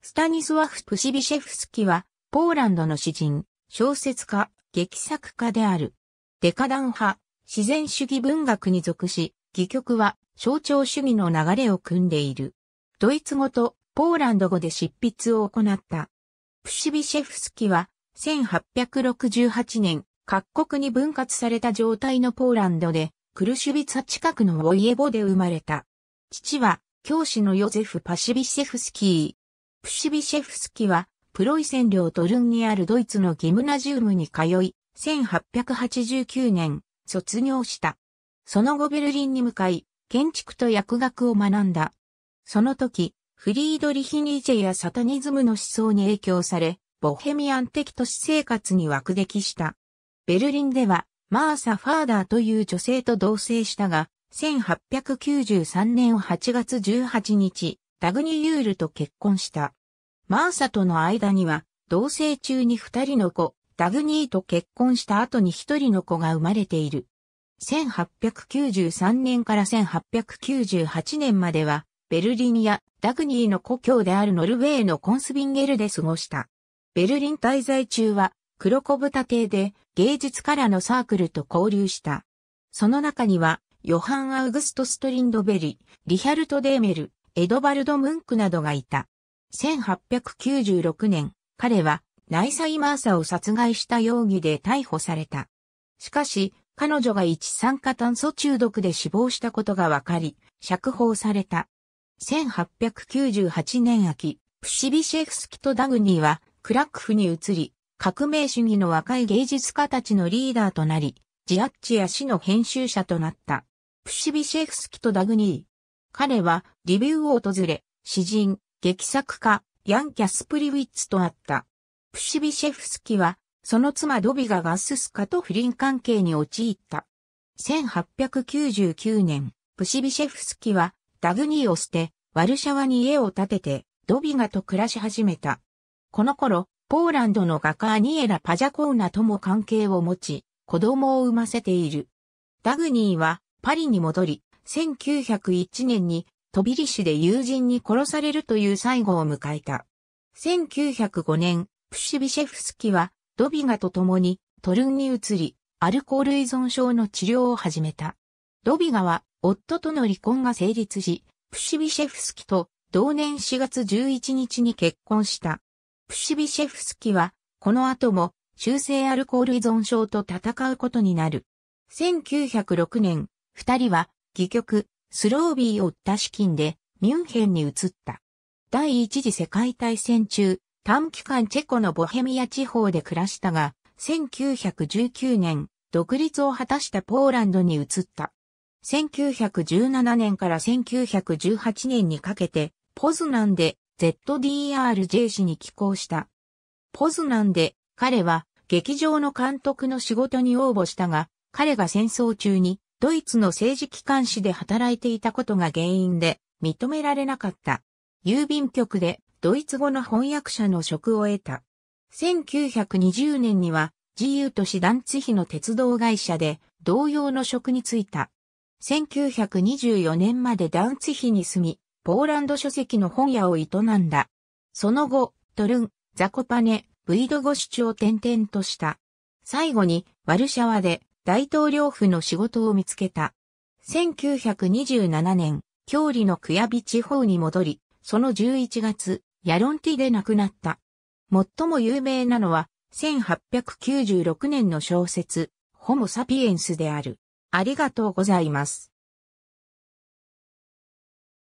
スタニスワフ・プシビシェフスキは、ポーランドの詩人、小説家、劇作家である。デカダン派、自然主義文学に属し、戯曲は象徴主義の流れを組んでいる。ドイツ語とポーランド語で執筆を行った。プシビシェフスキは、1868年、各国に分割された状態のポーランドで、クルシュビツァ近くのウォイエボで生まれた。父は、教師のヨゼフ・パシビシェフスキプシビシェフスキは、プロイセン領トルンにあるドイツのギムナジウムに通い、1889年、卒業した。その後ベルリンに向かい、建築と薬学を学んだ。その時、フリードリヒ・ニーチェやサタニズムの思想に影響され、ボヘミアン的都市生活に枠撃した。ベルリンでは、マーサ・ファーダーという女性と同棲したが、1893年8月18日、ダグニ・ユールと結婚した。マーサとの間には、同棲中に二人の子、ダグニーと結婚した後に一人の子が生まれている。1893年から1898年までは、ベルリンやダグニーの故郷であるノルウェーのコンスビンゲルで過ごした。ベルリン滞在中は、黒子豚邸で芸術からのサークルと交流した。その中には、ヨハン・アウグスト・ストリンドベリ、リヒャルト・デーメル、エドバルド・ムンクなどがいた。1896年、彼はライサ・イマーサを殺害した容疑で逮捕された。しかし、彼女が一酸化炭素中毒で死亡したことが分かり、釈放された。1898年秋、プシビシェフスキとダグニーはクラックフに移り、革命主義の若い芸術家たちのリーダーとなり、ジアッチや死の編集者となった。プシビシェフスキとダグニー。彼はリビューを訪れ、詩人、劇作家、ヤン・キャスプリウィッツと会った。プシビシェフスキは、その妻ドビガガススカと不倫関係に陥った。1899年、プシビシェフスキは、ダグニーを捨て、ワルシャワに家を建てて、ドビガと暮らし始めた。この頃、ポーランドの画家アニエラ・パジャコーナとも関係を持ち、子供を産ませている。ダグニーはパリに戻り、1901年に、飛びリュで友人に殺されるという最後を迎えた。1905年、プシビシェフスキは、ドビガと共にトルンに移り、アルコール依存症の治療を始めた。ドビガは、夫との離婚が成立し、プシビシェフスキと同年4月11日に結婚した。プシビシェフスキは、この後も、中性アルコール依存症と戦うことになる。1906年、二人は戯曲、スロービーを売った資金で、ミュンヘンに移った。第一次世界大戦中、短期間チェコのボヘミア地方で暮らしたが、1919年、独立を果たしたポーランドに移った。1917年から1918年にかけて、ポズナンで ZDRJ 氏に寄稿した。ポズナンで彼は劇場の監督の仕事に応募したが、彼が戦争中にドイツの政治機関紙で働いていたことが原因で認められなかった。郵便局でドイツ語の翻訳者の職を得た。1920年には自由都市ダンツヒの鉄道会社で同様の職に就いた。1924年までダンツヒに住み、ポーランド書籍の本屋を営んだ。その後、トルン、ザコパネ、ブイドゴシュを転々とした。最後に、ワルシャワで大統領府の仕事を見つけた。1927年、郷里の久やび地方に戻り、その11月、ヤロンティで亡くなった。最も有名なのは、1896年の小説、ホモ・サピエンスである。ありがとうございます。